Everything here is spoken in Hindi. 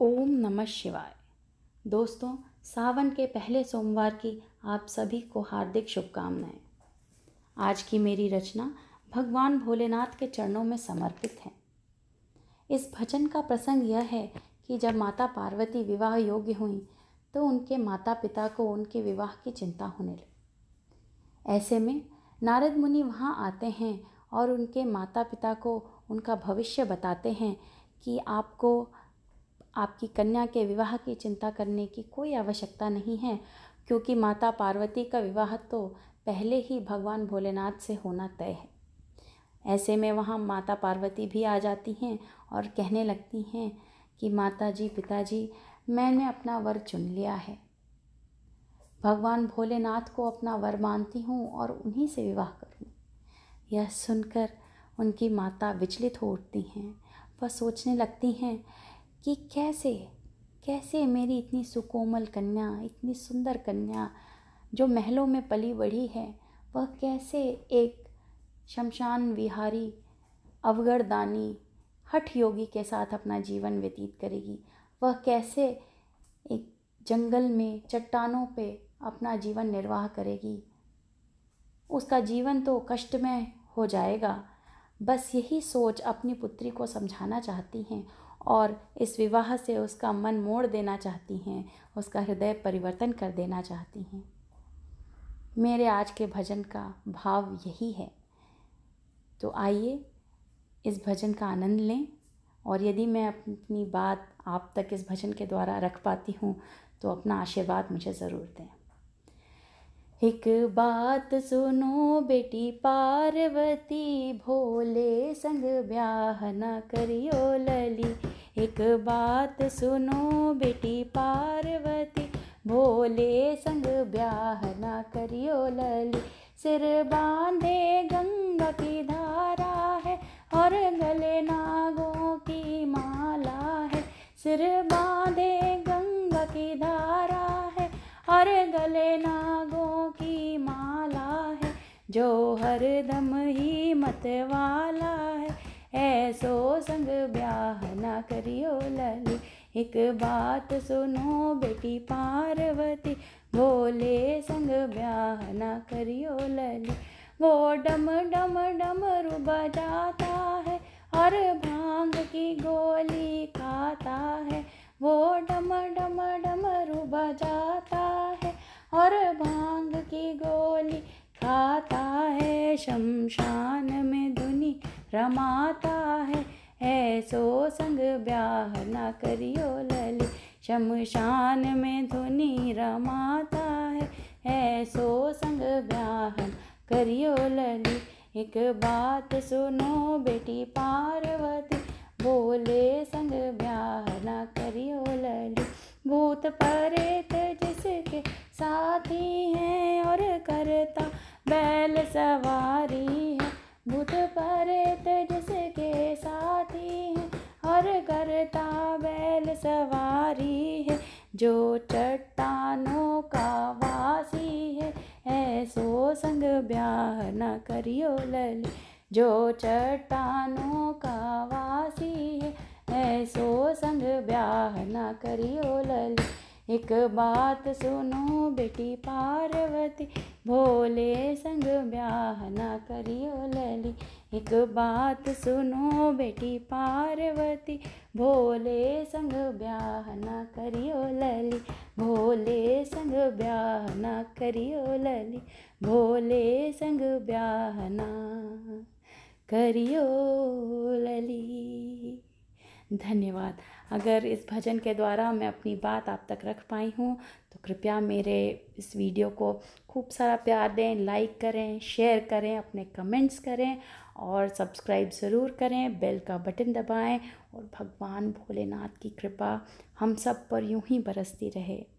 ओम नमः शिवाय दोस्तों सावन के पहले सोमवार की आप सभी को हार्दिक शुभकामनाएं आज की मेरी रचना भगवान भोलेनाथ के चरणों में समर्पित है इस भजन का प्रसंग यह है कि जब माता पार्वती विवाह योग्य हुई तो उनके माता पिता को उनके विवाह की चिंता होने लगी ऐसे में नारद मुनि वहाँ आते हैं और उनके माता पिता को उनका भविष्य बताते हैं कि आपको आपकी कन्या के विवाह की चिंता करने की कोई आवश्यकता नहीं है क्योंकि माता पार्वती का विवाह तो पहले ही भगवान भोलेनाथ से होना तय है ऐसे में वहाँ माता पार्वती भी आ जाती हैं और कहने लगती हैं कि माता जी पिताजी मैंने अपना वर चुन लिया है भगवान भोलेनाथ को अपना वर मानती हूँ और उन्हीं से विवाह करूँ यह सुनकर उनकी माता विचलित हो उठती हैं वह सोचने लगती हैं कि कैसे कैसे मेरी इतनी सुकोमल कन्या इतनी सुंदर कन्या जो महलों में पली बढ़ी है वह कैसे एक शमशान विहारी अवगढ़दानी हठ योगी के साथ अपना जीवन व्यतीत करेगी वह कैसे एक जंगल में चट्टानों पे अपना जीवन निर्वाह करेगी उसका जीवन तो कष्टमय हो जाएगा बस यही सोच अपनी पुत्री को समझाना चाहती हैं और इस विवाह से उसका मन मोड़ देना चाहती हैं उसका हृदय परिवर्तन कर देना चाहती हैं मेरे आज के भजन का भाव यही है तो आइए इस भजन का आनंद लें और यदि मैं अपनी बात आप तक इस भजन के द्वारा रख पाती हूँ तो अपना आशीर्वाद मुझे ज़रूर दें एक बात सुनो बेटी पार्वती भोले संग ब्याह न करियो लली एक बात सुनो बेटी पार्वती भोले संग ब्याह ना करियो लली सिर बांधे गंगा की धारा है और गले नागों की माला है सिर बांधे गंगा की धारा है और गले नागों की माला है जो हर दम ही मत वाला है ऐसो संग ब्याह ना करियो लली एक बात सुनो बेटी पार्वती भोले संग ब्याह ना करियो लली वो डम डम डमरू बजाता है और भांग की गोली खाता है वो डम डम डमरू बजाता है और भांग की गोली खाता है शमशान में रमाता है ऐसो संग ब्याह न करियो लली शमशान में धुनी रमाता है ऐसो संग ब्याह करियो लली एक बात सुनो बेटी पार्वती बोले संग ब्याह न करियो लली भूत परेत जिसके साथी हैं और करता बैल सवारी है बुध परेत जिसके साथी है हर करता बैल सवारी है जो चट्टानों का वासी है ऐसो संग ब्याह न करियो लली जो चट्टानों का वासी है ऐसो संग ब्याह न करियो लली एक बात सुनो बेटी पार्वती भोले संग ब्याह ना करियो लली एक बात सुनो बेटी पार्वती भोले संग ब्याह ना करियो लली भोले संग ब्याह ना करियो लली भोले संग ब्याह ना करियो लली धन्यवाद अगर इस भजन के द्वारा मैं अपनी बात आप तक रख पाई हूँ तो कृपया मेरे इस वीडियो को खूब सारा प्यार दें लाइक करें शेयर करें अपने कमेंट्स करें और सब्सक्राइब ज़रूर करें बेल का बटन दबाएं और भगवान भोलेनाथ की कृपा हम सब पर यूं ही बरसती रहे